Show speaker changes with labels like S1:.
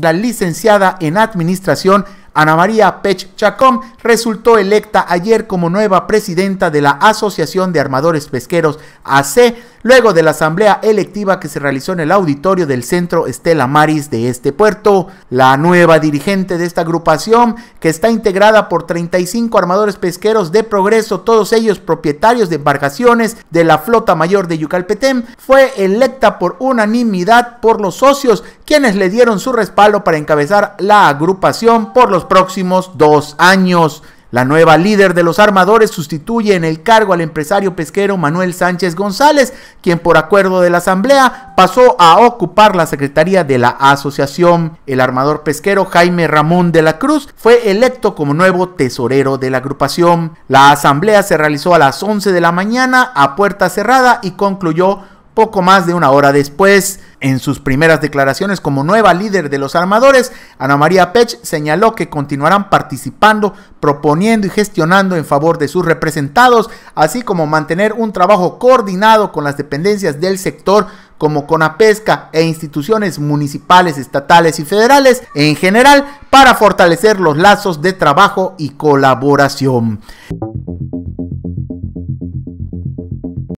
S1: la licenciada en Administración Ana María Pech Chacón resultó electa ayer como nueva presidenta de la Asociación de Armadores Pesqueros AC luego de la asamblea electiva que se realizó en el auditorio del Centro Estela Maris de este puerto. La nueva dirigente de esta agrupación, que está integrada por 35 armadores pesqueros de progreso, todos ellos propietarios de embarcaciones de la Flota Mayor de Yucalpetén, fue electa por unanimidad por los socios, quienes le dieron su respaldo para encabezar la agrupación por los próximos dos años. La nueva líder de los armadores sustituye en el cargo al empresario pesquero Manuel Sánchez González, quien por acuerdo de la Asamblea pasó a ocupar la Secretaría de la Asociación. El armador pesquero Jaime Ramón de la Cruz fue electo como nuevo tesorero de la agrupación. La Asamblea se realizó a las 11 de la mañana a puerta cerrada y concluyó poco más de una hora después. En sus primeras declaraciones como nueva líder de los armadores, Ana María Pech señaló que continuarán participando, proponiendo y gestionando en favor de sus representados, así como mantener un trabajo coordinado con las dependencias del sector como pesca e instituciones municipales, estatales y federales en general para fortalecer los lazos de trabajo y colaboración.